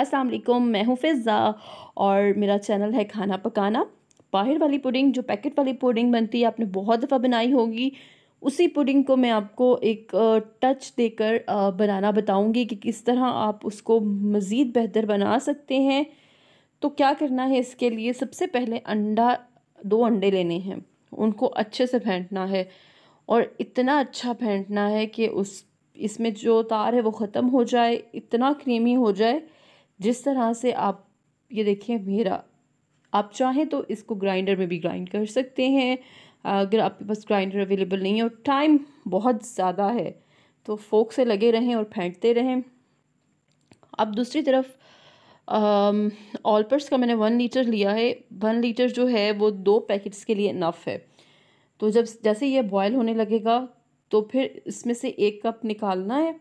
अस्सलाम वालेकुम मैं हूँ फिज़ा और मेरा चैनल है खाना पकाना बाहर वाली पुडिंग जो पैकेट वाली पुडिंग बनती है आपने बहुत दफ़ा बनाई होगी उसी पुडिंग को मैं आपको एक टच देकर बनाना बताऊंगी कि किस तरह आप उसको मज़ीद बेहतर बना सकते हैं तो क्या करना है इसके लिए सबसे पहले अंडा दो अंडे लेने हैं उनको अच्छे से फेंटना है और इतना अच्छा फेंटना है कि उस इसमें जो तार है वो ख़त्म हो जाए इतना क्रीमी हो जाए जिस तरह से आप ये देखें मेरा आप चाहें तो इसको ग्राइंडर में भी ग्राइंड कर सकते हैं अगर आपके पास ग्राइंडर अवेलेबल नहीं है और टाइम बहुत ज़्यादा है तो फोक से लगे रहें और फेंटते रहें अब दूसरी तरफ ऑलपर्स का मैंने वन लीटर लिया है वन लीटर जो है वो दो पैकेट्स के लिए नफ है तो जब जैसे ये बॉयल होने लगेगा तो फिर इसमें से एक कप निकालना है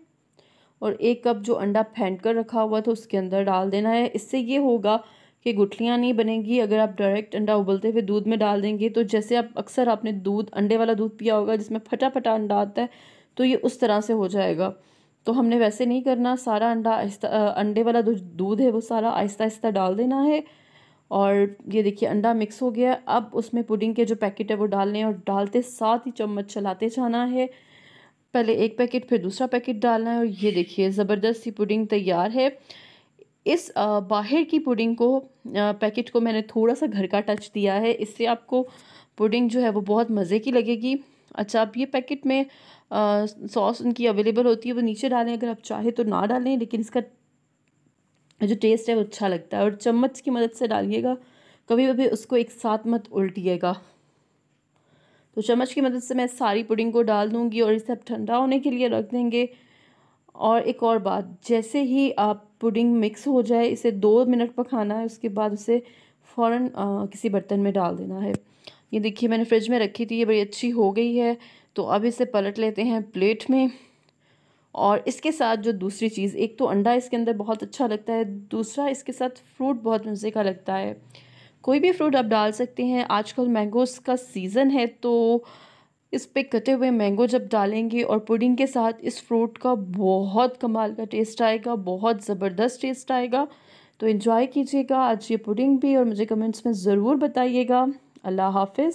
और एक कप जो अंडा फेंट कर रखा हुआ था उसके अंदर डाल देना है इससे ये होगा कि गुठलियाँ नहीं बनेंगी अगर आप डायरेक्ट अंडा उबलते हुए दूध में डाल देंगे तो जैसे आप अक्सर आपने दूध अंडे वाला दूध पिया होगा जिसमें फटाफटा अंडा आता है तो ये उस तरह से हो जाएगा तो हमने वैसे नहीं करना सारा अंडा आहिस्ता अंडे वाला जो दूध है वो सारा आहिस्ता आहिस्ता डाल देना है और ये देखिए अंडा मिक्स हो गया अब उसमें पुडिंग के जो पैकेट है वो डालने और डालते साथ ही चम्मच चलाते जाना है पहले एक पैकेट फिर दूसरा पैकेट डालना है और ये देखिए ज़बरदस्त सी पुडिंग तैयार है इस बाहर की पुडिंग को पैकेट को मैंने थोड़ा सा घर का टच दिया है इससे आपको पुडिंग जो है वो बहुत मज़े की लगेगी अच्छा आप ये पैकेट में सॉस उनकी अवेलेबल होती है वो नीचे डालें अगर आप चाहें तो ना डालें लेकिन इसका जो टेस्ट है वो अच्छा लगता है और चम्मच की मदद से डालिएगा कभी कभी उसको एक साथ मत उल्टिएगा तो चम्मच की मदद से मैं सारी पुडिंग को डाल दूँगी और इसे अब ठंडा होने के लिए रख देंगे और एक और बात जैसे ही आप पुडिंग मिक्स हो जाए इसे दो मिनट पकाना है उसके बाद उसे फ़ौर किसी बर्तन में डाल देना है ये देखिए मैंने फ्रिज में रखी थी ये बड़ी अच्छी हो गई है तो अब इसे पलट लेते हैं प्लेट में और इसके साथ जो दूसरी चीज़ एक तो अंडा इसके अंदर बहुत अच्छा लगता है दूसरा इसके साथ फ्रूट बहुत मज़े का लगता है कोई भी फ्रूट आप डाल सकते हैं आजकल मैंगोज़ का सीज़न है तो इस पे कटे हुए मैंगो जब डालेंगे और पुडिंग के साथ इस फ्रूट का बहुत कमाल का टेस्ट आएगा बहुत ज़बरदस्त टेस्ट आएगा तो इन्जॉय कीजिएगा आज ये पुडिंग भी और मुझे कमेंट्स में ज़रूर बताइएगा अल्लाह हाफिज़